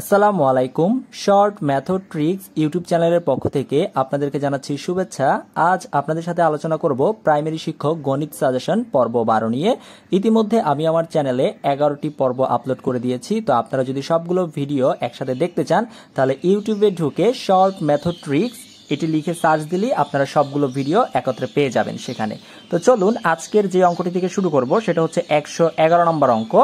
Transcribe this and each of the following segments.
আসসালামু আলাইকুম short method tricks YouTube চ্যানেলের পক্ষ থেকে আপনাদেরকে জানাচ্ছি শুভেচ্ছা আজ আপনাদের সাথে আলোচনা করব প্রাইমারি শিক্ষক গণিত সাজেশন পর্ব বারো নিয়ে ইতিমধ্যে আমি আমার চ্যানেলে এগারোটি পর্ব আপলোড করে দিয়েছি তো আপনারা যদি সবগুলো ভিডিও একসাথে দেখতে চান তাহলে ইউটিউবে ঢুকে শর্ট ম্যাথড ট্রিক্স এটি লিখে সার্চ দিলেই আপনারা সবগুলো ভিডিও একত্রে পেয়ে যাবেন সেখানে তো চলুন আজকের যে অঙ্কটি থেকে শুরু করব সেটা হচ্ছে একশো এগারো নম্বর অঙ্ক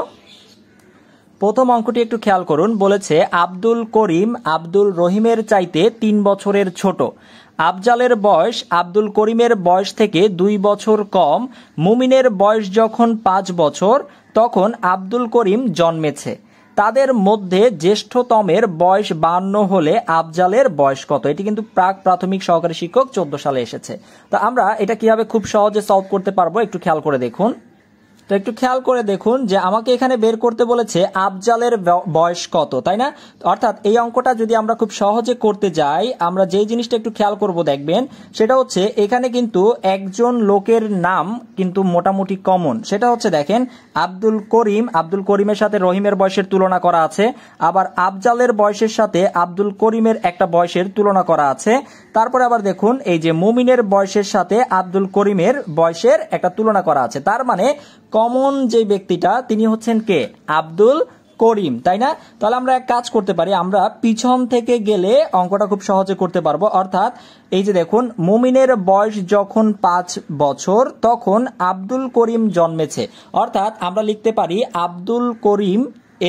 প্রথম অঙ্কটি একটু খেয়াল করুন বলেছে আব্দুল করিম আব্দুল রহিমের চাইতে তিন বছরের ছোট আফজালের বয়স আব্দুল করিমের বয়স থেকে দুই বছর কম মুমিনের বয়স যখন পাঁচ বছর তখন আব্দুল করিম জন্মেছে তাদের মধ্যে জ্যেষ্ঠতমের বয়স বান্ন হলে আফজালের বয়স কত এটি কিন্তু প্রাক প্রাথমিক সহকারী শিক্ষক চোদ্দ সালে এসেছে তো আমরা এটা কিভাবে খুব সহজে সলভ করতে পারবো একটু খেয়াল করে দেখুন তো একটু খেয়াল করে দেখুন যে আমাকে এখানে বের করতে বলেছে আফজালের বয়স কত তাই না অর্থাৎ এই অঙ্কটা যদি আমরা খুব সহজে করতে যাই আমরা যেই জিনিসটা একটু খেয়াল করব দেখবেন সেটা হচ্ছে এখানে কিন্তু একজন লোকের নাম কিন্তু মোটামুটি কমন সেটা হচ্ছে দেখেন আব্দুল করিম আব্দুল করিমের সাথে রহিমের বয়সের তুলনা করা আছে আবার আফজালের বয়সের সাথে আব্দুল করিমের একটা বয়সের তুলনা করা আছে তারপরে আবার দেখুন এই যে মুমিনের বয়সের সাথে আব্দুল করিমের বয়সের একটা তুলনা করা আছে তার মানে কমন যে ব্যক্তিটা তিনি হচ্ছেন কে আব্দুল করিম তাই না তাহলে আমরা এক কাজ করতে পারি আমরা পিছন থেকে গেলে অঙ্কটা খুব সহজে করতে পারবো অর্থাৎ এই যে দেখুন মুমিনের বয়স যখন পাঁচ বছর তখন আব্দুল করিম জন্মেছে অর্থাৎ আমরা লিখতে পারি আব্দুল করিম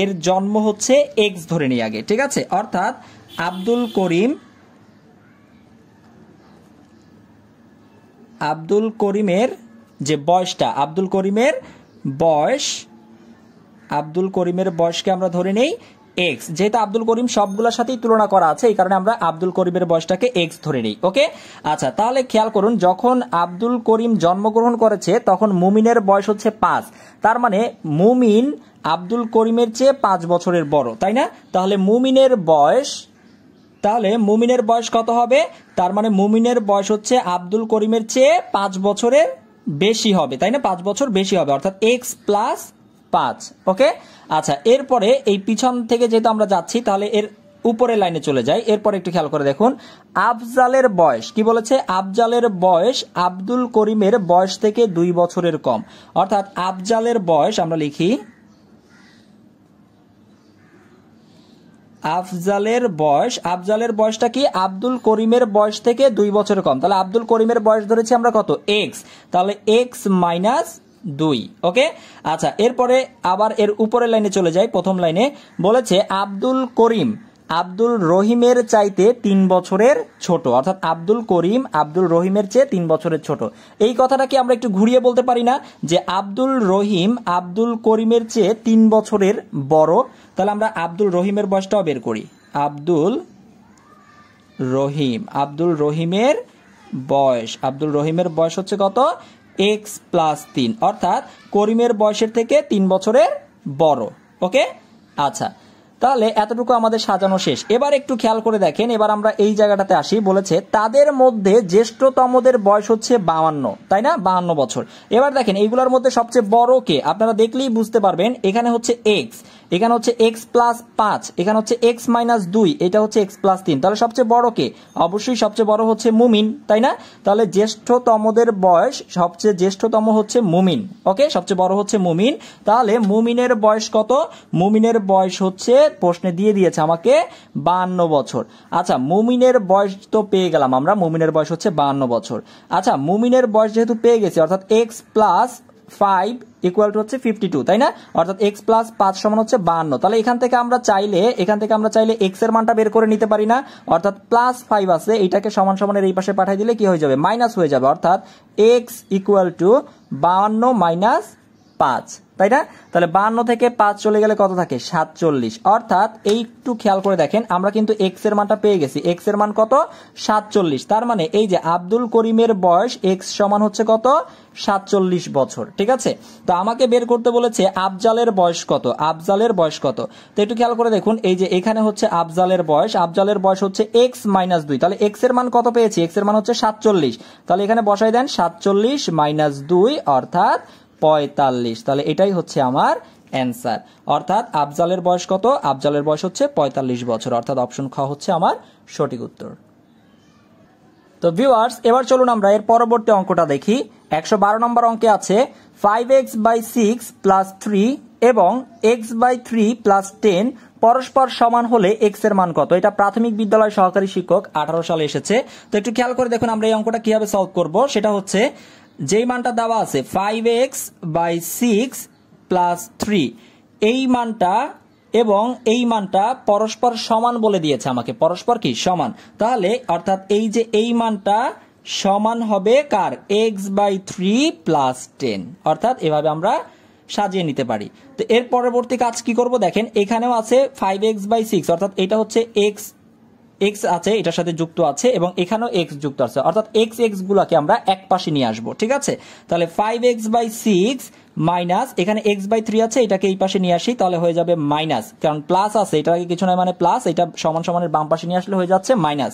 এর জন্ম হচ্ছে এক্স ধরে নিয়ে আগে ঠিক আছে অর্থাৎ আব্দুল করিম আব্দুল করিমের যে বয়সটা আব্দুল করিমের বয়স আব্দুল করিমের বয়সকে আমরা ধরে নেই এক্স যেহেতু আব্দুল করিম সবগুলোর সাথেই তুলনা করা আছে এই কারণে আমরা আব্দুল করিমের বয়সটাকে এক্স ধরে নিই ওকে আচ্ছা তাহলে খেয়াল করুন যখন আব্দুল করিম জন্মগ্রহণ করেছে তখন মুমিনের বয়স হচ্ছে পাঁচ তার মানে মুমিন আব্দুল করিমের চেয়ে পাঁচ বছরের বড় তাই না তাহলে মুমিনের বয়স তাহলে মুমিনের বয়স কত হবে তার মানে মুমিনের বয়স হচ্ছে আব্দুল করিমের চেয়ে পাঁচ বছরের বেশি হবে তাই না পাঁচ বছর বেশি হবে অর্থাৎ এক্স প্লাস পাঁচ ওকে আচ্ছা এরপরে এই পিছন থেকে যেহেতু আমরা যাচ্ছি তাহলে এর উপরের লাইনে চলে যাই এরপরে একটু খেয়াল করে দেখুন আফজালের বয়স কি বলেছে আফজালের বয়স আব্দুল করিমের বয়স থেকে দুই বছরের কম অর্থাৎ আফজালের বয়স আমরা লিখি আফজালের বয়স আফজালের বয়সটা কি আব্দুল করিমের বয়স থেকে দুই বছর কম তাহলে আব্দুল করিমের বয়স ধরেছি আমরা কত এক্স তাহলে এক্স মাইনাস দুই ওকে আচ্ছা এরপরে আবার এর উপরের লাইনে চলে যাই প্রথম লাইনে বলেছে আব্দুল করিম আব্দুল রহিমের চাইতে তিন বছরের ছোট অর্থাৎ আব্দুল করিম আব্দুল রহিমের চেয়ে তিন বছরের ছোট এই কথাটা কি আমরা একটু ঘুরিয়ে বলতে পারি না যে আব্দুল রহিম আব্দুল করিমের চেয়ে তিন বছরের বড় তাহলে আমরা আব্দুল রহিমের বয়সটাও বের করি আব্দুল রহিম আব্দুল রহিমের বয়স আব্দুল রহিমের বয়স হচ্ছে কত এক্স প্লাস তিন অর্থাৎ করিমের বয়সের থেকে তিন বছরের বড় ওকে আচ্ছা তাহলে এতটুকু আমাদের সাজানো শেষ এবার একটু খেয়াল করে দেখেন এবার আমরা এই জায়গাটাতে আসি বলেছে তাদের মধ্যে জ্যেষ্ঠতমদের বয়স হচ্ছে বাউান্ন তাই না বাহান্ন বছর এবার দেখেন এইগুলোর মধ্যে সবচেয়ে বড় কে আপনারা দেখলেই বুঝতে পারবেন এখানে হচ্ছে এক্স এখানে হচ্ছে এক্স প্লাস পাঁচ এখানে হচ্ছে এক্স মাইনাস দুই এটা হচ্ছে এক্স প্লাস তিন তাহলে সবচেয়ে বড় কে অবশ্যই সবচেয়ে বড় হচ্ছে মুমিন তাই না তাহলে জ্যেষ্ঠতমদের বয়স সবচেয়ে জ্যেষ্ঠতম হচ্ছে মুমিন ওকে সবচেয়ে বড় হচ্ছে মুমিন তাহলে মুমিনের বয়স কত মুমিনের বয়স হচ্ছে প্রশ্নে দিয়ে দিয়েছে আমাকে বান্ন বছর আচ্ছা মুমিনের বয়স তো পেয়ে গেলাম আমরা মুমিনের বয়স হচ্ছে বান্ন বছর আচ্ছা মুমিনের বয়স যেহেতু পেয়ে গেছি অর্থাৎ x plus five equal to হচ্ছে ফিফটি টু তাই না অর্থাৎ এক্স প্লাস পাঁচ সমান হচ্ছে বাহান্ন তাহলে এখান থেকে আমরা চাইলে এখান থেকে আমরা চাইলে এক্স এর মানটা বের করে নিতে পারি না অর্থাৎ প্লাস ফাইভ আছে এটাকে সমান সমানের এই পাশে পাঠিয়ে দিলে কি হয়ে যাবে মাইনাস হয়ে যাবে অর্থাৎ এক্স ইকুয়াল টু বাহান্ন মাইনাস পাঁচ তাই না তাহলে বান্ন থেকে পাঁচ চলে গেলে কত থাকে সাতচল্লিশ অর্থাৎ এইটু খেয়াল করে দেখেন আমরা কিন্তু এক্স এর মানটা পেয়ে গেছি এক্স এর মান কত সাতচল্লিশ তার মানে এই যে আব্দুল করিমের বয়স এক্স সমান হচ্ছে কত সাতচল্লিশ বছর ঠিক আছে তো আমাকে বের করতে বলেছে আফজালের বয়স কত আফজালের বয়স কত তো একটু খেয়াল করে দেখুন এই যে এখানে হচ্ছে আফজালের বয়স আফজালের বয়স হচ্ছে এক্স মাইনাস দুই তাহলে এক্স এর মান কত পেয়েছি এক্স এর মান হচ্ছে সাতচল্লিশ তাহলে এখানে বসাই দেন সাতচল্লিশ মাইনাস দুই অর্থাৎ পঁয়তাল্লিশ তাহলে এটাই হচ্ছে আমার অ্যান্সার অর্থাৎ আফজালের বয়স কত আফজালের বয়স হচ্ছে পঁয়তাল্লিশ বছর অর্থাৎ অপশন খ হচ্ছে আমার সঠিক উত্তর তো ভিউয়ার্স এবার চলুন আমরা এর পরবর্তী অঙ্কটা দেখি একশো বারো নম্বর অঙ্কে আছে five x by six plus three এবং x by three plus ten পরস্পর সমান হলে এক্স এর মান কত এটা প্রাথমিক বিদ্যালয় সহকারী শিক্ষক আঠারো সালে এসেছে তো একটু খেয়াল করে দেখুন আমরা এই অঙ্কটা কিভাবে সলভ করব সেটা হচ্ছে যেই মানটা দেওয়া আছে five x by six plus three এই মানটা এবং এই মানটা পরস্পর সমান বলে দিয়েছে আমাকে পরস্পর কি সমান তাহলে অর্থাৎ এই যে এই মানটা সমান হবে কার x by three plus ten অর্থাৎ এভাবে আমরা সাজিয়ে নিতে পারি তো এর পরবর্তী কাজ কি করব দেখেন এখানেও আছে ফাইভ এক্স বাই সিক্স অর্থাৎ এটা হচ্ছে এক্স এক্স আছে এটার সাথে যুক্ত আছে এবং এখানেও এক্স যুক্ত আছে অর্থাৎ এক্স এক্স গুলাকে আমরা এক পাশে নিয়ে আসবো ঠিক আছে তাহলে five x by six minus এখানে এক্স বাই থ্রি আছে এটাকে এই পাশে নিয়ে আসি তাহলে হয়ে যাবে মাইনাস কারণ প্লাস আছে এটা কিছু নয় মানে প্লাস এটা সমান সমানের বাম পাশে নিয়ে আসলে হয়ে যাচ্ছে মাইনাস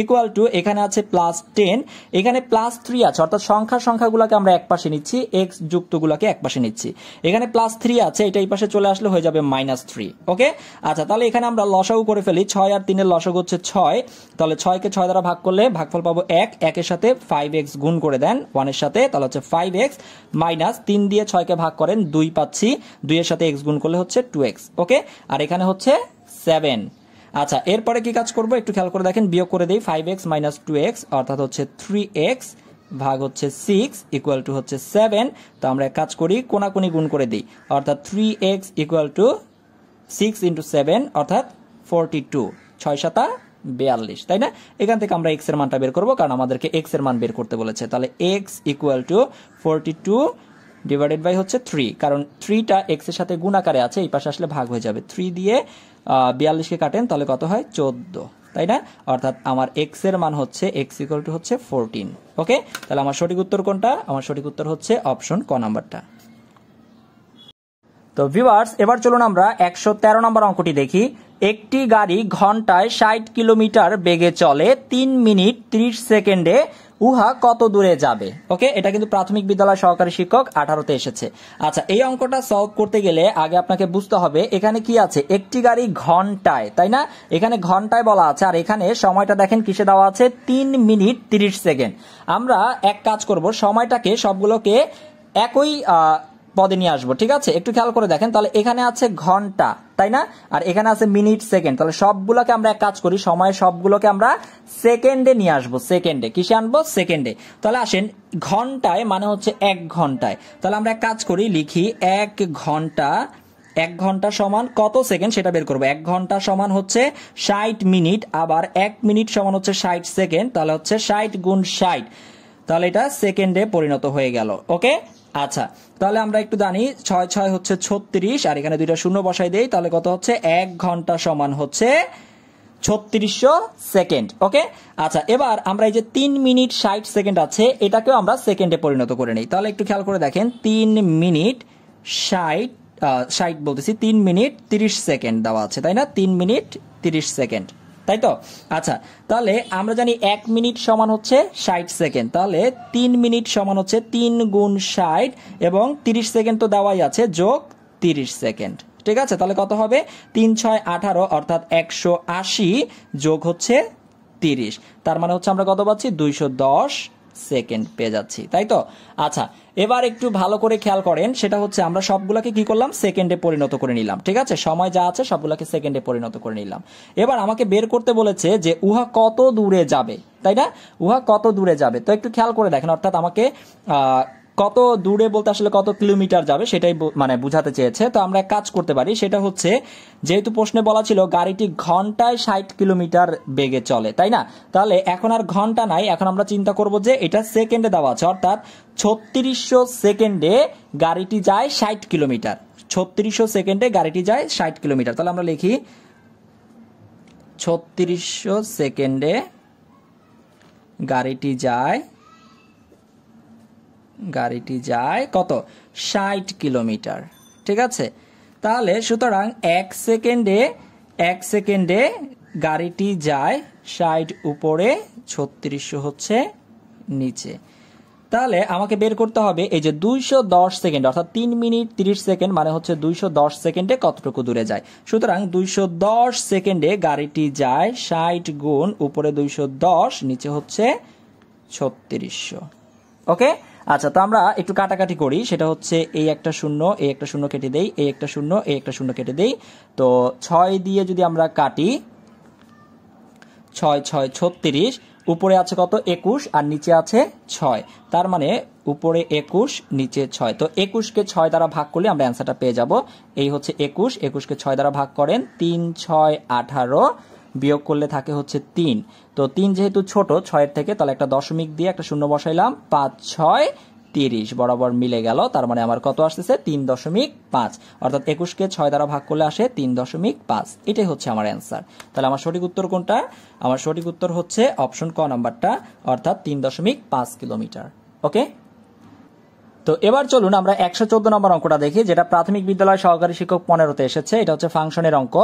ইকুয়াল টু এখানে আছে প্লাস টেন এখানে প্লাস থ্রি আছে অর্থাৎ সংখ্যা সংখ্যাগুলোকে আমরা এক পাশে নিচ্ছি এক্স যুক্তগুলোকে এক পাশে নিচ্ছি এখানে প্লাস থ্রি আছে এটা এই পাশে চলে আসলে হয়ে যাবে মাইনাস থ্রি ওকে আচ্ছা তাহলে এখানে আমরা লসাগু করে ফেলি ছয় আর তিনের লসাগু হচ্ছে ছয় তাহলে ছয়কে ছয় দ্বারা ভাগ করলে ভাগফল পাবো এক একের সাথে ফাইভ এক্স গুণ করে দেন ওয়ানের সাথে তাহলে হচ্ছে ফাইভ এক্স মাইনাস তিন দিয়ে ছয় ছয়কে ভাগ করেন দুই পাচ্ছি দুইয়ের সাথে এক্স গুণ করলে হচ্ছে টু এক্স ওকে আর এখানে হচ্ছে সেভেন আচ্ছা এরপরে কি কাজ করব একটু খেয়াল করে দেখেন বিয়োগ করে দিই five x minus two x অর্থাৎ হচ্ছে থ্রি এক্স ভাগ হচ্ছে সিক্স ইকুয়াল টু হচ্ছে সেভেন তো আমরা এক কাজ করি কোনাকুনি গুণ করে দিই অর্থাৎ three x equal to six into seven অর্থাৎ ফোরটি টু ছয় সাতা বিয়াল্লিশ তাই না এখান থেকে আমরা এক্স এর মানটা বের করবো কারণ আমাদেরকে এক্স এর মান বের করতে বলেছে তাহলে x equal to forty two divided by হচ্ছে থ্রি কারণ থ্রিটা এক্সের সাথে গুণাকারে আছে এই পাশে আসলে ভাগ হয়ে যাবে থ্রি দিয়ে বিয়াল্লিশকে কাটেন তাহলে কত হয় চোদ্দ তাই না অর্থাৎ আমার এক্স এর মান হচ্ছে এক্স ইকুয়াল টু হচ্ছে ফোরটিন ওকে তাহলে আমার সঠিক উত্তর কোনটা আমার সঠিক উত্তর হচ্ছে অপশন ক নাম্বারটা তো ভিউয়ার্স এবার চলুন আমরা একশো তেরো নম্বর অঙ্কটি দেখি একটি গাড়ি ঘন্টায় ষাট কিলোমিটার বেগে চলে তিন মিনিট ত্রিশ সেকেন্ডে উহা কত দূরে যাবে ওকে এটা কিন্তু প্রাথমিক বিদ্যালয় সহকারী শিক্ষক আঠারোতে এসেছে আচ্ছা এই অঙ্কটা সলভ করতে গেলে আগে আপনাকে বুঝতে হবে এখানে কি আছে একটি গাড়ি ঘন্টায় তাই না এখানে ঘন্টায় বলা আছে আর এখানে সময়টা দেখেন কিসে দেওয়া আছে তিন মিনিট তিরিশ সেকেন্ড আমরা এক কাজ করব সময়টাকে সবগুলোকে একই পদে নিয়ে আসবো ঠিক আছে একটু খেয়াল করে দেখেন তাহলে এখানে আছে ঘন্টা তাই না আর এখানে আছে মিনিট সেকেন্ড তাহলে সবগুলোকে আমরা এক কাজ করি সময় সবগুলোকে আমরা সেকেন্ডে নিয়ে আসবো সেকেন্ডে কিসে আনবো সেকেন্ডে তাহলে আসেন ঘন্টায় মানে হচ্ছে এক ঘন্টায় তাহলে আমরা এক কাজ করি লিখি এক ঘন্টা এক ঘন্টা সমান কত সেকেন্ড সেটা বের করবো এক ঘন্টা সমান হচ্ছে ষাট মিনিট আবার এক মিনিট সমান হচ্ছে ষাট সেকেন্ড তাহলে হচ্ছে ষাট গুণ ষাট তাহলে এটা সেকেন্ডে পরিণত হয়ে গেল ওকে আচ্ছা তাহলে আমরা একটু জানি ছয় ছয় হচ্ছে ছত্রিশ আর এখানে দুইটা শূন্য বসাই দেই তাহলে কত হচ্ছে এক ঘন্টা সমান হচ্ছে ছত্রিশশো সেকেন্ড ওকে আচ্ছা এবার আমরা এই যে তিন মিনিট ষাট সেকেন্ড আছে এটাকেও আমরা সেকেন্ডে পরিণত করে নিই তাহলে একটু খেয়াল করে দেখেন তিন মিনিট ষাট ষাট বলতেছি তিন মিনিট তিরিশ সেকেন্ড দেওয়া আছে তাই না তিন মিনিট তিরিশ সেকেন্ড তাই তো আচ্ছা তাহলে আমরা জানি এক মিনিট সমান হচ্ছে ষাট সেকেন্ড তাহলে তিন মিনিট সমান হচ্ছে তিন গুণ ষাট এবং তিরিশ সেকেন্ড তো দেওয়াই আছে যোগ তিরিশ সেকেন্ড ঠিক আছে তাহলে কত হবে তিন ছয় আঠারো অর্থাৎ একশো আশি যোগ হচ্ছে তিরিশ তার মানে হচ্ছে আমরা কত পাচ্ছি দুইশো দশ সেকেন্ড পেয়ে যাচ্ছি তাই তো আচ্ছা এবার একটু ভালো করে খেয়াল করেন সেটা হচ্ছে আমরা সবগুলোকে কি করলাম সেকেন্ডে পরিণত করে নিলাম ঠিক আছে সময় যা আছে সবগুলোকে সেকেন্ডে পরিণত করে নিলাম এবার আমাকে বের করতে বলেছে যে উহা কত দূরে যাবে তাই না উহা কত দূরে যাবে তো একটু খেয়াল করে দেখেন অর্থাৎ আমাকে কত দূরে বলতে আসলে কত কিলোমিটার যাবে সেটাই মানে বুঝাতে চেয়েছে তো আমরা কাজ করতে পারি সেটা হচ্ছে যেহেতু প্রশ্নে বলা ছিল গাড়িটি ঘন্টায় ষাট কিলোমিটার বেগে চলে তাই না তাহলে এখন আর ঘন্টা নাই এখন আমরা চিন্তা করব যে এটা সেকেন্ডে দেওয়া আছে অর্থাৎ ছত্রিশশো সেকেন্ডে গাড়িটি যায় ষাট কিলোমিটার ছত্রিশশো সেকেন্ডে গাড়িটি যায় ষাট কিলোমিটার তাহলে আমরা লিখি ছত্রিশশো সেকেন্ডে গাড়িটি যায় গাড়িটি যায় কত ষাট কিলোমিটার ঠিক আছে তাহলে সুতরাং এক সেকেন্ডে এক সেকেন্ডে গাড়িটি যায় ষাট উপরে ছত্রিশশো হচ্ছে নিচে তাহলে আমাকে বের করতে হবে এই যে দুইশো দশ সেকেন্ড অর্থাৎ তিন মিনিট তিরিশ সেকেন্ড মানে হচ্ছে দুইশো দশ সেকেন্ডে কতটুকু দূরে যায় সুতরাং দুইশো দশ সেকেন্ডে গাড়িটি যায় ষাট গুণ উপরে দুইশো দশ নিচে হচ্ছে ছত্রিশশো ওকে আচ্ছা তো আমরা একটু কাটাকাটি করি সেটা হচ্ছে এই একটা শূন্য এই একটা শূন্য কেটে দেই এই একটা শূন্য এই একটা শূন্য কেটে দেই তো ছয় দিয়ে যদি আমরা কাটি ছয় ছয় ছত্রিশ উপরে আছে কত একুশ আর নিচে আছে ছয় তার মানে উপরে একুশ নিচে ছয় তো একুশকে ছয় দ্বারা ভাগ করলে আমরা অ্যান্সারটা পেয়ে যাব এই হচ্ছে একুশ একুশকে ছয় দ্বারা ভাগ করেন তিন ছয় আঠারো বিয়োগ করলে থাকে হচ্ছে তিন তো তিন যেহেতু ছোট ছয়ের থেকে তাহলে একটা দশমিক দিয়ে একটা শূন্য বসাইলাম পাঁচ ছয় তিরিশ বরাবর মিলে গেল তার মানে আমার কত আসতেছে তিন দশমিক পাঁচ অর্থাৎ একুশকে ছয় দ্বারা ভাগ করলে আসে তিন দশমিক পাঁচ এটাই হচ্ছে আমার অ্যান্সার তাহলে আমার সঠিক উত্তর কোনটা আমার সঠিক উত্তর হচ্ছে অপশন ক নাম্বারটা অর্থাৎ তিন দশমিক পাঁচ কিলোমিটার ওকে তো এবার চলুন আমরা একশো চোদ্দ নম্বর অঙ্কটা দেখি যেটা প্রাথমিক বিদ্যালয় সহকারী শিক্ষক পনেরোতে এসেছে এটা হচ্ছে ফাংশনের অঙ্ক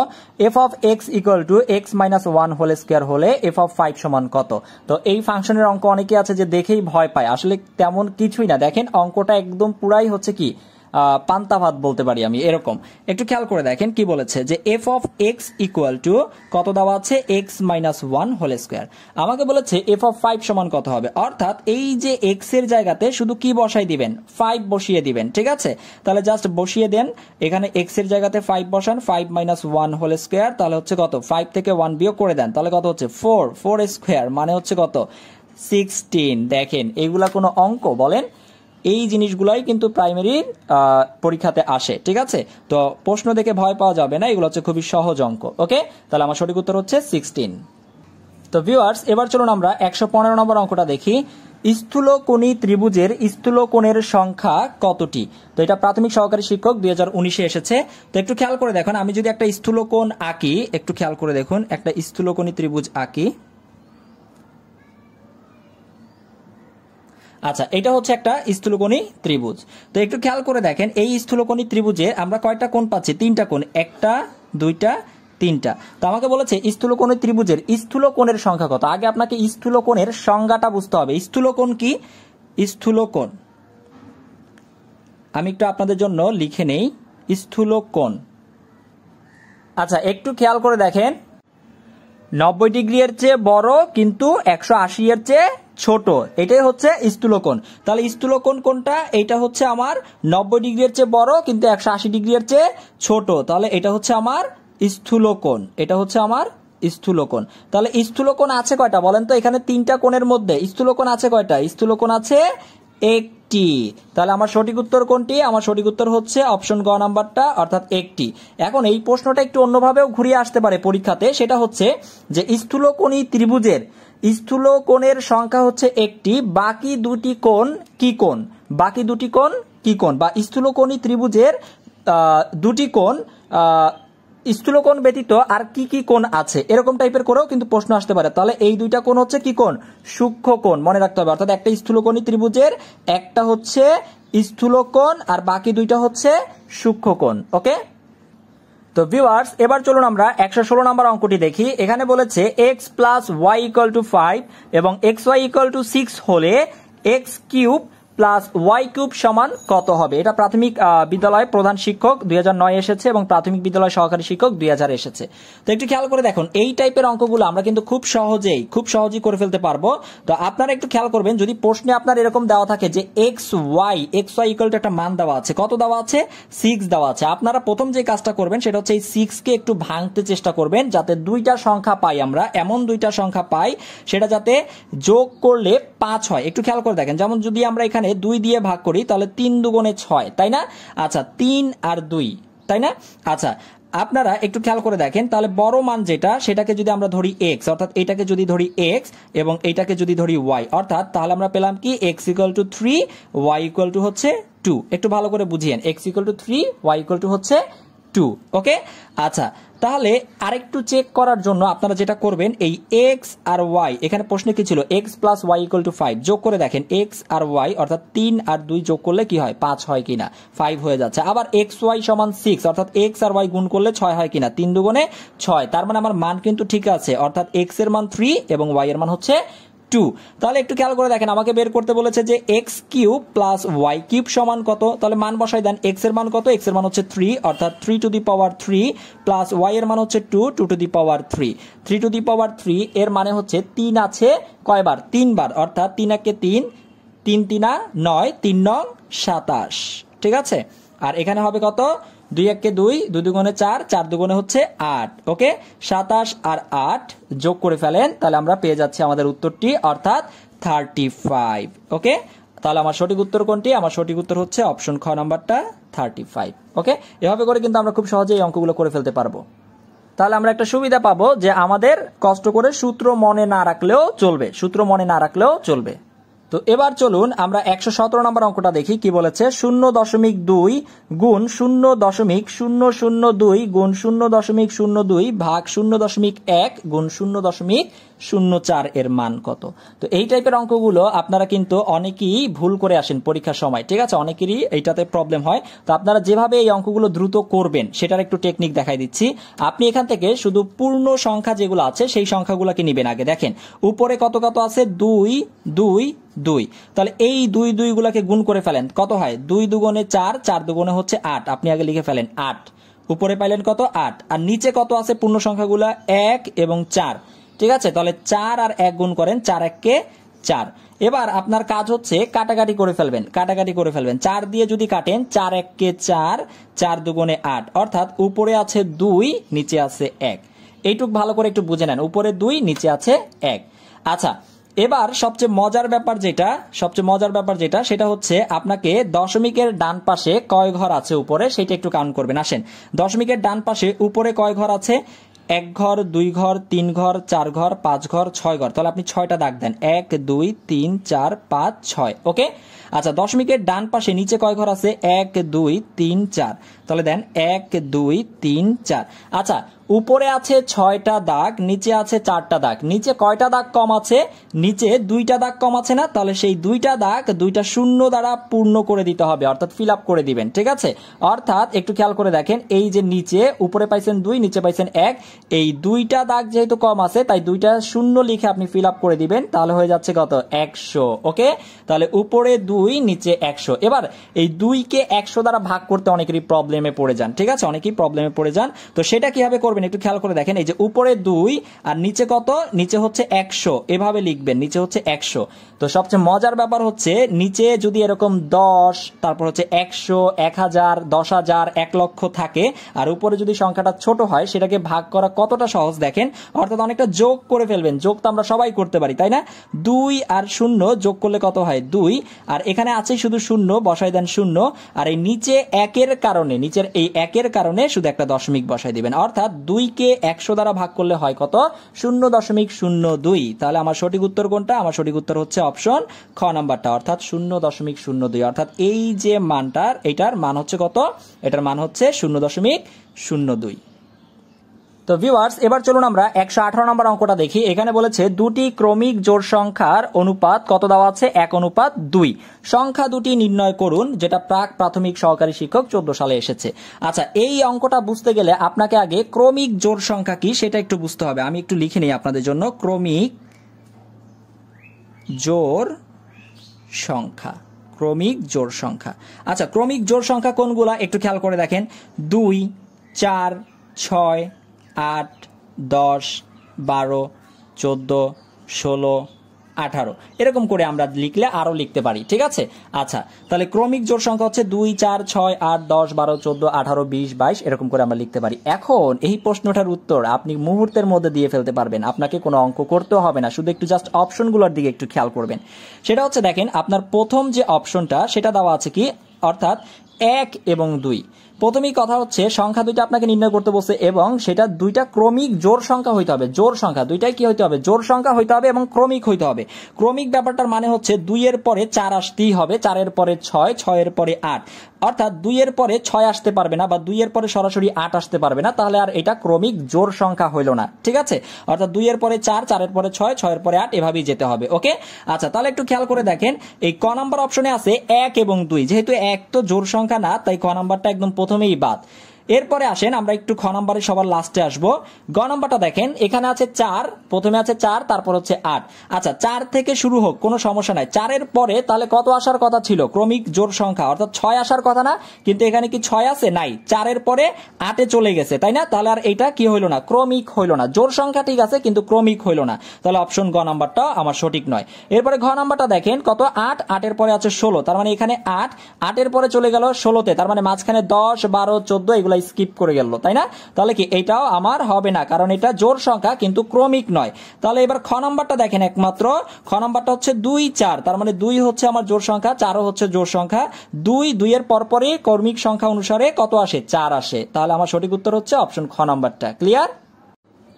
f of x equal to x minus one whole square হলে এফ অফ ফাইভ সমান কত তো এই ফাংশনের অঙ্ক অনেকে আছে যে দেখেই ভয় পায় আসলে তেমন কিছুই না দেখেন অঙ্কটা একদম পুরাই হচ্ছে কি পান্তা ভাত বলতে পারি আমি এরকম একটু খেয়াল করে দেখেন কি বলেছে যে f of x equal to কত দেওয়া আছে x minus one whole square আমাকে বলেছে এফ অফ ফাইভ সমান কত হবে অর্থাৎ এই যে এক্স এর জায়গাতে শুধু কি বসাই দিবেন ফাইভ বসিয়ে দিবেন ঠিক আছে তাহলে জাস্ট বসিয়ে দেন এখানে এক্স এর জায়গাতে ফাইভ বসান five minus one whole square তাহলে হচ্ছে কত ফাইভ থেকে ওয়ান বিয়োগ করে দেন তাহলে কত হচ্ছে ফোর ফোর স্কোয়ার মানে হচ্ছে কত সিক্সটিন দেখেন এগুলা কোনো অঙ্ক বলেন এই জিনিসগুলাই কিন্তু প্রাইমারি পরীক্ষাতে আসে ঠিক আছে তো প্রশ্ন দেখে ভয় পাওয়া যাবে না এগুলো হচ্ছে খুবই সহজ অঙ্ক ওকে তাহলে আমার সঠিক উত্তর হচ্ছে সিক্সটিন তো ভিউয়ার্স এবার চলুন আমরা একশো পনেরো নম্বর অঙ্কটা দেখি স্থূলকোণী ত্রিভুজের স্থূলকোণের সংখ্যা কতটি তো এটা প্রাথমিক সহকারী শিক্ষক দুই হাজার উনিশে এসেছে তো একটু খেয়াল করে দেখুন আমি যদি একটা স্থূলকোণ আঁকি একটু খেয়াল করে দেখুন একটা স্থূলকোণী ত্রিভুজ আঁকি আচ্ছা এটা হচ্ছে একটা স্থূলকণী ত্রিভুজ তো একটু খেয়াল করে দেখেন এই স্থূলকণী ত্রিভুজে আমরা কয়টা কোণ পাচ্ছি তিনটা কোণ একটা দুইটা তিনটা তো আমাকে বলেছে স্থূলকোণের ত্রিভুজের স্থূলকোণের সংখ্যা কত আগে আপনাকে স্থূলকোণের সংজ্ঞাটা বুঝতে হবে স্থূলকোণ কি স্থূলকোণ আমি একটু আপনাদের জন্য লিখে নেই স্থূলকোণ আচ্ছা একটু খেয়াল করে দেখেন নব্বই ডিগ্রি এর চেয়ে বড় কিন্তু একশো আশি এর চেয়ে ছোট এটাই হচ্ছে স্থূলকোণ তাহলে স্থূলকোণ কোনটা এটা হচ্ছে আমার নব্বই ডিগ্রির চেয়ে বড় কিন্তু একশো আশি ডিগ্রির চেয়ে ছোট তাহলে এটা হচ্ছে আমার স্থূলকোণ এটা হচ্ছে আমার স্থূলকোণ তাহলে স্থূলকোণ আছে কয়টা বলেন তো এখানে তিনটা কোণের মধ্যে স্থূলকোণ আছে কয়টা স্থূলকোণ আছে একটি তাহলে আমার সঠিক উত্তর কোনটি আমার সঠিক উত্তর হচ্ছে অপশন গ নাম্বারটা অর্থাৎ একটি এখন এই প্রশ্নটা একটু অন্যভাবেও ঘুরিয়ে আসতে পারে পরীক্ষাতে সেটা হচ্ছে যে স্থূলকোণী ত্রিভুজের স্থূল কোণের সংখ্যা হচ্ছে একটি বাকি দুটি কোণ কি কোণ বাকি দুটি কোণ কি কোণ বা কোণী ত্রিভুজের দুটি কোণ কোণ ব্যতীত আর কি কি কোণ আছে এরকম টাইপের করেও কিন্তু প্রশ্ন আসতে পারে তাহলে এই দুইটা কোণ হচ্ছে কি কোণ সূক্ষ্ম কোণ মনে রাখতে হবে অর্থাৎ একটা কোণী ত্রিভুজের একটা হচ্ছে স্থূলকোণ আর বাকি দুইটা হচ্ছে সূক্ষ্ম কোণ ওকে তো ভিউয়ার্স এবার চলুন আমরা একশো ষোলো নম্বর অঙ্কটি দেখি এখানে বলেছে x plus y equal to five এবং x y equal to six হলে x cube plus y cube সমান কত হবে এটা প্রাথমিক বিদ্যালয় প্রধান শিক্ষক দুই এসেছে এবং প্রাথমিক বিদ্যালয় সহকারী শিক্ষক দুই এসেছে তো একটু খেয়াল করে দেখুন এই টাইপের অঙ্কগুলো আমরা কিন্তু খুব সহজেই খুব সহজেই করে ফেলতে পারবো তো আপনারা একটু খেয়াল করবেন যদি প্রশ্নে আপনার এরকম দেওয়া থাকে যে x y x y equal একটা মান দেওয়া আছে কত দেওয়া আছে সিক্স দেওয়া আছে আপনারা প্রথম যে কাজটা করবেন সেটা হচ্ছে এই সিক্সকে একটু ভাঙতে চেষ্টা করবেন যাতে দুইটা সংখ্যা পাই আমরা এমন দুইটা সংখ্যা পাই সেটা যাতে যোগ করলে পাঁচ হয় একটু খেয়াল করে দেখেন যেমন যদি আমরা এখানে এখানে দুই দিয়ে ভাগ করি তাহলে তিন দুগুণে ছয় তাই না আচ্ছা তিন আর দুই তাই না আচ্ছা আপনারা একটু খেয়াল করে দেখেন তাহলে বড় মান যেটা সেটাকে যদি আমরা ধরি এক্স অর্থাৎ এটাকে যদি ধরি এক্স এবং এটাকে যদি ধরি ওয়াই অর্থাৎ তাহলে আমরা পেলাম কি x equal to three y equal to হচ্ছে টু একটু ভালো করে বুঝিয়েন x equal to three y equal to হচ্ছে টু ওকে আচ্ছা তাহলে আরেকটু চেক করার জন্য আপনারা যেটা করবেন এই এক্স আর ওয়াই এখানে প্রশ্নে কি ছিল x plus y equal to five যোগ করে দেখেন এক্স আর ওয়াই অর্থাৎ তিন আর দুই যোগ করলে কি হয় পাঁচ হয় কিনা ফাইভ হয়ে যাচ্ছে আবার এক্স ওয়াই সমান সিক্স অর্থাৎ এক্স আর ওয়াই গুণ করলে ছয় হয় কিনা তিন দুগুণে ছয় তার মানে আমার মান কিন্তু ঠিক আছে অর্থাৎ এক্স এর মান থ্রি এবং ওয়াই এর মান হচ্ছে টু তাহলে একটু খেয়াল করে দেখেন আমাকে বের করতে বলেছে যে x cube plus y cube সমান কত তাহলে মান বসাই দেন এক্স এর মান কত এক্স এর মান হচ্ছে থ্রি অর্থাৎ three to the power three plus y এর মান হচ্ছে two two to the power three three to the power three এর মানে হচ্ছে তিন আছে কয়বার তিনবার অর্থাৎ তিন একে তিন তিন তিনা নয় তিন নং সাতাশ ঠিক আছে আর এখানে হবে কত দুই কে দুই দুই দুগুণে চার চার দুগুণে হচ্ছে আট ওকে সাতাশ আর আট যোগ করে ফেলেন তাহলে আমরা পেয়ে যাচ্ছি আমাদের উত্তরটি অর্থাৎ থার্টি ফাইভ ওকে তাহলে আমার সঠিক উত্তর কোনটি আমার সঠিক উত্তর হচ্ছে অপশন খ নাম্বারটা থার্টি ফাইভ ওকে এভাবে করে কিন্তু আমরা খুব সহজেই অঙ্কগুলো করে ফেলতে পারবো তাহলে আমরা একটা সুবিধা পাবো যে আমাদের কষ্ট করে সূত্র মনে না রাখলেও চলবে সূত্র মনে না রাখলেও চলবে তো এবার চলুন আমরা একশো সতেরো নম্বর অঙ্কটা দেখি কি বলেছে শূন্য দশমিক দুই গুণ শূন্য দশমিক শূন্য শূন্য দুই গুণ শূন্য দশমিক শূন্য দুই ভাগ শূন্য দশমিক এক গুণ শূন্য দশমিক শূন্য চার এর মান কত তো এই টাইপের অঙ্কগুলো আপনারা কিন্তু অনেকেই ভুল করে আসেন পরীক্ষার সময় ঠিক আছে অনেকেরই এইটাতে প্রবলেম হয় তো আপনারা যেভাবে এই অঙ্কগুলো দ্রুত করবেন সেটার একটু টেকনিক দেখাই দিচ্ছি আপনি এখান থেকে শুধু পূর্ণ সংখ্যা যেগুলো আছে সেই সংখ্যাগুলোকে নেবেন আগে দেখেন উপরে কত কত আছে দুই দুই দুই তাহলে এই দুই দুইগুলাকে গুণ করে ফেলেন কত হয় দুই দুগুণে চার চার দুগুণে হচ্ছে আট আপনি আগে লিখে ফেলেন আট উপরে পাইলেন কত আট আর নিচে কত আছে পূর্ণ সংখ্যাগুলো এক এবং চার ঠিক আছে তাহলে চার আর এক গুণ করেন চার এককে চার এবার আপনার কাজ হচ্ছে কাটাকাটি করে ফেলবেন কাটাকাটি করে ফেলবেন চার দিয়ে যদি কাটেন চার এককে চার চার দুগুণে আট অর্থাৎ উপরে আছে দুই নিচে আছে এক এইটুক ভালো করে একটু বুঝে নেন উপরে দুই নিচে আছে এক আচ্ছা এবার সবচেয়ে মজার ব্যাপার যেটা সবচেয়ে মজার ব্যাপার যেটা সেটা হচ্ছে আপনাকে দশমিকের ডান পাশে কয় ঘর আছে উপরে সেটা একটু কাউন্ট করবেন আসেন দশমিকের ডান পাশে উপরে কয় ঘর আছে এক ঘর দুই ঘর তিন ঘর চার ঘর পাঁচ ঘর ছয় ঘর তাহলে আপনি ছয়টা দাগ দেন এক দুই তিন চার পাঁচ ছয় ওকে আচ্ছা দশমিকের ডান পাশে নিচে কয় ঘর আছে এক দুই তিন চার তাহলে দেন এক দুই তিন চার আচ্ছা উপরে আছে ছয়টা দাগ নিচে আছে চারটা দাগ নিচে কয়টা দাগ কম আছে নিচে দুইটা দাগ কম আছে না তাহলে সেই দুইটা দাগ দুইটা শূন্য দ্বারা পূর্ণ করে দিতে হবে অর্থাৎ ফিল করে দিবেন ঠিক আছে অর্থাৎ একটু খেয়াল করে দেখেন এই যে নিচে উপরে পাইছেন দুই নিচে পাইছেন এক এই দুইটা দাগ যেহেতু কম আছে তাই দুইটা শূন্য লিখে আপনি ফিল করে দিবেন তাহলে হয়ে যাচ্ছে কত একশো ওকে তাহলে উপরে দুই নিচে একশো এবার এই দুইকে একশো দ্বারা ভাগ করতে অনেকেরই প্রবলেম প্রবলেমে পড়ে যান ঠিক আছে অনেকেই প্রবলেমে পড়ে যান তো সেটা কিভাবে করবেন একটু খেয়াল করে দেখেন এই যে উপরে দুই আর নিচে কত নিচে হচ্ছে একশো এভাবে লিখবেন নিচে হচ্ছে একশো তো সবচেয়ে মজার ব্যাপার হচ্ছে নিচে যদি এরকম দশ তারপর হচ্ছে একশো এক হাজার দশ হাজার এক লক্ষ থাকে আর উপরে যদি সংখ্যাটা ছোট হয় সেটাকে ভাগ করা কতটা সহজ দেখেন অর্থাৎ অনেকটা যোগ করে ফেলবেন যোগ তো আমরা সবাই করতে পারি তাই না দুই আর শূন্য যোগ করলে কত হয় দুই আর এখানে আছে শুধু শূন্য বসায় দেন শূন্য আর এই নিচে একের কারণে নিচের এই একের কারণে শুধু একটা দশমিক বসাই দিবেন অর্থাৎ দুইকে একশো দ্বারা ভাগ করলে হয় কত শূন্য দশমিক শূন্য দুই তাহলে আমার সঠিক উত্তর কোনটা আমার সঠিক উত্তর হচ্ছে অপশন খ নাম্বারটা অর্থাৎ শূন্য দশমিক শূন্য দুই অর্থাৎ এই যে মানটার এটার মান হচ্ছে কত এটার মান হচ্ছে শূন্য দশমিক শূন্য দুই তো ভিউয়ার্স এবার চলুন আমরা একশো আঠারো নম্বর অঙ্কটা দেখি এখানে বলেছে দুটি ক্রমিক জোর সংখ্যার অনুপাত কত দেওয়া আছে এক অনুপাত দুই সংখ্যা দুটি নির্ণয় করুন যেটা প্রাক প্রাথমিক সহকারী শিক্ষক চোদ্দ সালে এসেছে আচ্ছা এই অঙ্কটা বুঝতে গেলে আপনাকে আগে ক্রমিক জোর সংখ্যা কি সেটা একটু বুঝতে হবে আমি একটু লিখে নিই আপনাদের জন্য ক্রমিক জোর সংখ্যা ক্রমিক জোর সংখ্যা আচ্ছা ক্রমিক জোর সংখ্যা কোনগুলা একটু খেয়াল করে দেখেন দুই চার ছয় আট দশ বারো চোদ্দো ষোলো আঠারো এরকম করে আমরা লিখলে আরও লিখতে পারি ঠিক আছে আচ্ছা তাহলে ক্রমিক জোর সংখ্যা হচ্ছে দুই চার ছয় আট দশ বারো চোদ্দো আঠারো বিশ বাইশ এরকম করে আমরা লিখতে পারি এখন এই প্রশ্নটার উত্তর আপনি মুহূর্তের মধ্যে দিয়ে ফেলতে পারবেন আপনাকে কোনো অঙ্ক করতেও হবে না শুধু একটু জাস্ট অপশনগুলোর দিকে একটু খেয়াল করবেন সেটা হচ্ছে দেখেন আপনার প্রথম যে অপশনটা সেটা দেওয়া আছে কি অর্থাৎ এক এবং দুই প্রথমেই কথা হচ্ছে সংখ্যা দুইটা আপনাকে নির্ণয় করতে বলছে এবং সেটা দুইটা ক্রমিক জোর সংখ্যা হইতে হবে জোর সংখ্যা দুইটাই কি হইতে হবে জোর সংখ্যা হইতে হবে এবং ক্রমিক হইতে হবে ক্রমিক ব্যাপারটার মানে হচ্ছে দুইয়ের পরে চার আসতেই হবে চারের পরে ছয় ছয়ের পরে আট অর্থাৎ দুইয়ের পরে ছয় আসতে পারবে না বা দুইয়ের পরে সরাসরি আট আসতে পারবে না তাহলে আর এটা ক্রমিক জোর সংখ্যা হইল না ঠিক আছে অর্থাৎ দুইয়ের পরে চার চারের পরে ছয় ছয়ের পরে আট এভাবেই যেতে হবে ওকে আচ্ছা তাহলে একটু খেয়াল করে দেখেন এই ক নাম্বার অপশনে আছে এক এবং দুই যেহেতু এক তো জোর সংখ্যা না তাই ক নাম্বারটা একদম প্রথমেই বাদ এরপরে আসেন আমরা একটু খ নম্বরে সবার লাস্টে আসব গ নম্বরটা দেখেন এখানে আছে চার প্রথমে আছে চার তারপর হচ্ছে আট আচ্ছা চার থেকে শুরু হোক কোনো সমস্যা নাই চারের পরে তাহলে কত আসার কথা ছিল ক্রমিক জোর সংখ্যা অর্থাৎ ছয় আসার কথা না কিন্তু এখানে কি ছয় আছে নাই চারের পরে আটে চলে গেছে তাই না তাহলে আর এটা কি হইলো না ক্রমিক হইলো না জোর সংখ্যা ঠিক আছে কিন্তু ক্রমিক হইলো না তাহলে অপশন গ নাম্বারটা আমার সঠিক নয় এরপরে ঘ নাম্বারটা দেখেন কত আট আটের পরে আছে ষোলো তার মানে এখানে আট আটের পরে চলে গেল ষোলোতে তার মানে মাঝখানে দশ বারো চোদ্দ এগুলো আল্লাহ স্কিপ করে গেল তাই না তাহলে কি এটাও আমার হবে না কারণ এটা জোর সংখ্যা কিন্তু ক্রমিক নয় তাহলে এবার খ নম্বরটা দেখেন একমাত্র খ নম্বরটা হচ্ছে দুই চার তার মানে দুই হচ্ছে আমার জোর সংখ্যা চারও হচ্ছে জোর সংখ্যা দুই দুইয়ের পরপরই কর্মিক সংখ্যা অনুসারে কত আসে চার আসে তাহলে আমার সঠিক উত্তর হচ্ছে অপশন খ নম্বরটা ক্লিয়ার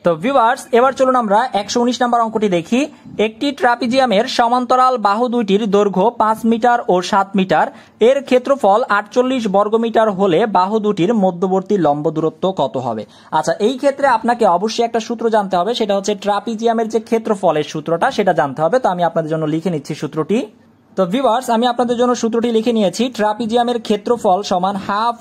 তো ভিউয়ার্স এবার চলুন আমরা একশো উনিশ নম্বর অঙ্কটি দেখি একটি ট্রাপিজিয়ামের সমান্তরাল বাহু দুইটির দৈর্ঘ্য পাঁচ মিটার ও সাত মিটার এর ক্ষেত্রফল আটচল্লিশ বর্গমিটার হলে বাহু দুটির মধ্যবর্তী লম্ব দূরত্ব কত হবে আচ্ছা এই ক্ষেত্রে আপনাকে অবশ্যই একটা সূত্র জানতে হবে সেটা হচ্ছে ট্রাপিজিয়ামের যে ক্ষেত্রফলের সূত্রটা সেটা জানতে হবে তো আমি আপনাদের জন্য লিখে নিচ্ছি সূত্রটি তো ভিভার্স আমি আপনাদের জন্য সূত্রটি লিখে নিয়েছি ট্রাপিজিয়ামের ক্ষেত্রফল সমান হাফ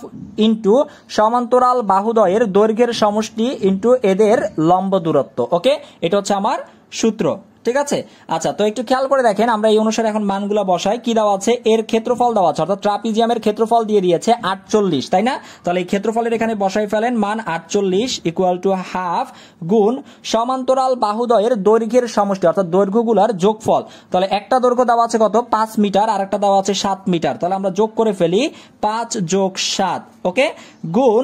ইন্টু সমান্তরাল বাহুদয়ের দৈর্ঘ্যের সমষ্টি ইন্টু এদের লম্ব দূরত্ব ওকে এটা হচ্ছে আমার সূত্র ঠিক আছে আচ্ছা তো একটু খেয়াল করে দেখেন আমরা এই অনুসারে এখন মানগুলো বসাই কি দেওয়া আছে এর ক্ষেত্রফল দেওয়া আছে অর্থাৎ ট্রাপিজিয়ামের ক্ষেত্রফল দিয়ে দিয়েছে আটচল্লিশ তাই না তাহলে এই ক্ষেত্রফলের এখানে বসাই ফেলেন মান আটচল্লিশ ইকুয়াল টু হাফ গুণ সমান্তরাল বাহুদয়ের দৈর্ঘ্যের সমষ্টি অর্থাৎ দৈর্ঘ্যগুলার যোগফল তাহলে একটা দৈর্ঘ্য দেওয়া আছে কত পাঁচ মিটার আর একটা দেওয়া আছে সাত মিটার তাহলে আমরা যোগ করে ফেলি পাঁচ যোগ সাত ওকে গুণ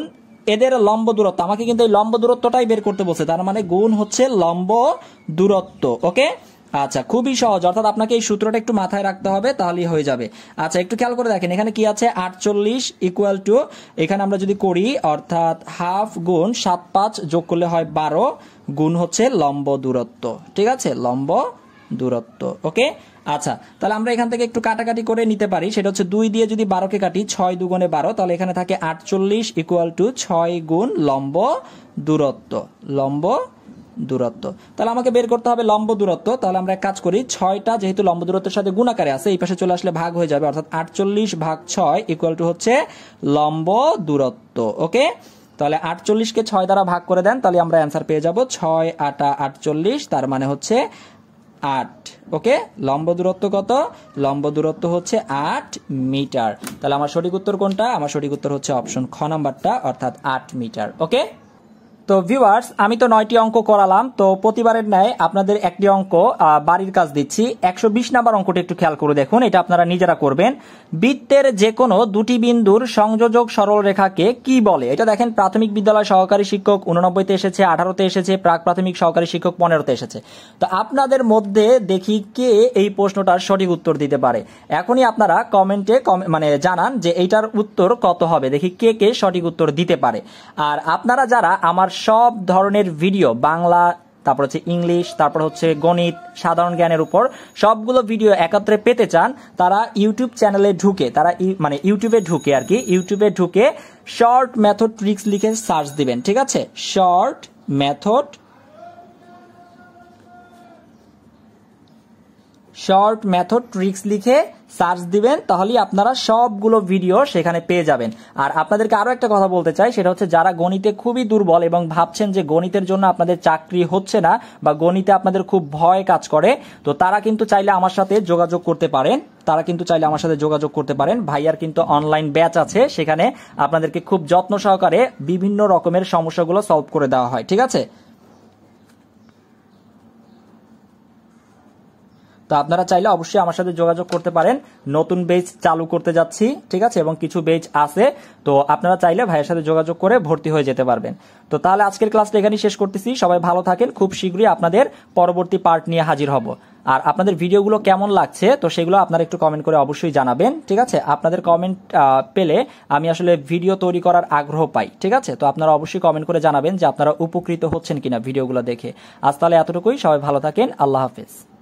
এদের লম্ব দূরত্ব আমাকে কিন্তু এই লম্ব দূরত্বটাই বের করতে বলছে তার মানে গুণ হচ্ছে লম্ব দূরত্ব ওকে আচ্ছা খুবই সহজ অর্থাৎ আপনাকে এই সূত্রটা একটু মাথায় রাখতে হবে তাহলেই হয়ে যাবে আচ্ছা একটু খেয়াল করে দেখেন এখানে কি আছে আটচল্লিশ ইকুয়াল টু এখানে আমরা যদি করি অর্থাৎ হাফ গুণ সাত পাঁচ যোগ করলে হয় বারো গুণ হচ্ছে লম্ব দূরত্ব ঠিক আছে লম্ব দূরত্ব ওকে আচ্ছা তাহলে আমরা এখান থেকে একটু কাটাকাটি করে নিতে পারি সেটা হচ্ছে দুই দিয়ে যদি বারোকে কাটি ছয় দুগুণে বারো তাহলে এখানে থাকে আটচল্লিশ ইকুয়াল টু ছয় গুণ লম্ব দূরত্ব লম্ব দূরত্ব তাহলে আমাকে বের করতে হবে লম্ব দূরত্ব তাহলে আমরা এক কাজ করি ছয়টা যেহেতু লম্ব দূরত্বের সাথে গুণাকারে আছে এই পাশে চলে আসলে ভাগ হয়ে যাবে অর্থাৎ আটচল্লিশ ভাগ ছয় ইকুয়াল টু হচ্ছে লম্ব দূরত্ব ওকে তাহলে আটচল্লিশকে ছয় দ্বারা ভাগ করে দেন তাহলে আমরা অ্যান্সার পেয়ে যাব ছয় আটা আটচল্লিশ তার মানে হচ্ছে আট ওকে লম্ব দূরত্ব কত লম্ব দূরত্ব হচ্ছে আট মিটার তাহলে আমার সঠিক উত্তর কোনটা আমার সঠিক উত্তর হচ্ছে অপশন খ নাম্বারটা অর্থাৎ আট মিটার ওকে তো ভিউয়ার্স আমি তো নয়টি অঙ্ক করালাম তো প্রতিবারের ন্যায় আপনাদের একটি অঙ্ক বাড়ির কাজ দিচ্ছি একশো বিশ নাম্বার অঙ্কটি একটু খেয়াল করে দেখুন এটা আপনারা নিজেরা করবেন বৃত্তের যে কোনো দুটি বিন্দুর সংযোজক সরল রেখাকে কি বলে এটা দেখেন প্রাথমিক বিদ্যালয় সহকারী শিক্ষক উননব্বইতে এসেছে আঠারোতে এসেছে প্রাক প্রাথমিক সহকারী শিক্ষক পনেরোতে এসেছে তো আপনাদের মধ্যে দেখি কে এই প্রশ্নটার সঠিক উত্তর দিতে পারে এখনই আপনারা কমেন্টে মানে জানান যে এইটার উত্তর কত হবে দেখি কে কে সঠিক উত্তর দিতে পারে আর আপনারা যারা আমার সব ধরনের ভিডিও বাংলা তারপর হচ্ছে ইংলিশ তারপর হচ্ছে গণিত সাধারণ জ্ঞানের উপর সবগুলো ভিডিও একত্রে পেতে চান তারা ইউটিউব চ্যানেলে ঢুকে তারা মানে ইউটিউবে ঢুকে আর কি ইউটিউবে ঢুকে শর্ট মেথড ট্রিক্স লিখে সার্চ দিবেন ঠিক আছে short method short method tricks লিখে সার্চ দিবেন তাহলেই আপনারা সবগুলো ভিডিও সেখানে পেয়ে যাবেন আর আপনাদেরকে আরও একটা কথা বলতে চাই সেটা হচ্ছে যারা গণিতে খুবই দুর্বল এবং ভাবছেন যে গণিতের জন্য আপনাদের চাকরি হচ্ছে না বা গণিতে আপনাদের খুব ভয় কাজ করে তো তারা কিন্তু চাইলে আমার সাথে যোগাযোগ করতে পারেন তারা কিন্তু চাইলে আমার সাথে যোগাযোগ করতে পারেন ভাইয়ার কিন্তু অনলাইন ব্যাচ আছে সেখানে আপনাদেরকে খুব যত্ন সহকারে বিভিন্ন রকমের সমস্যাগুলো সলভ করে দেওয়া হয় ঠিক আছে তো আপনারা চাইলে অবশ্যই আমার সাথে যোগাযোগ করতে পারেন নতুন বেচ চালু করতে যাচ্ছি ঠিক আছে এবং কিছু বেচ আছে তো আপনারা চাইলে ভাইয়ের সাথে যোগাযোগ করে ভর্তি হয়ে যেতে পারবেন তো তাহলে আজকের ক্লাসটা এখানেই শেষ করতেছি সবাই ভালো থাকেন খুব শীঘ্রই আপনাদের পরবর্তী পার্ট নিয়ে হাজির হব আর আপনাদের ভিডিওগুলো কেমন লাগছে তো সেগুলো আপনারা একটু কমেন্ট করে অবশ্যই জানাবেন ঠিক আছে আপনাদের কমেন্ট পেলে আমি আসলে ভিডিও তৈরি করার আগ্রহ পাই ঠিক আছে তো আপনারা অবশ্যই কমেন্ট করে জানাবেন যে আপনারা উপকৃত হচ্ছেন কিনা ভিডিওগুলো দেখে আজ তাহলে এতটুকুই সবাই ভালো থাকেন আল্লাহ হাফেজ